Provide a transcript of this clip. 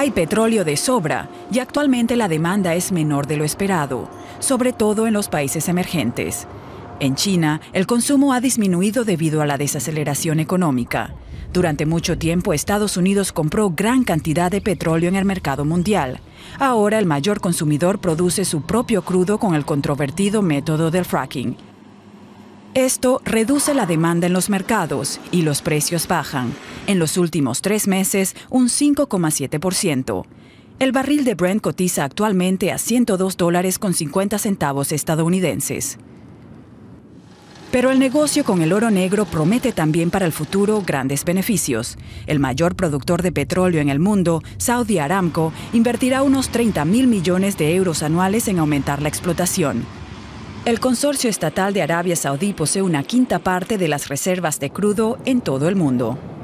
Hay petróleo de sobra y actualmente la demanda es menor de lo esperado, sobre todo en los países emergentes. En China, el consumo ha disminuido debido a la desaceleración económica. Durante mucho tiempo Estados Unidos compró gran cantidad de petróleo en el mercado mundial. Ahora el mayor consumidor produce su propio crudo con el controvertido método del fracking. Esto reduce la demanda en los mercados y los precios bajan, en los últimos tres meses un 5,7%. El barril de Brent cotiza actualmente a 102 dólares con 50 centavos estadounidenses. Pero el negocio con el oro negro promete también para el futuro grandes beneficios. El mayor productor de petróleo en el mundo, Saudi Aramco, invertirá unos 30 mil millones de euros anuales en aumentar la explotación. El consorcio estatal de Arabia Saudí posee una quinta parte de las reservas de crudo en todo el mundo.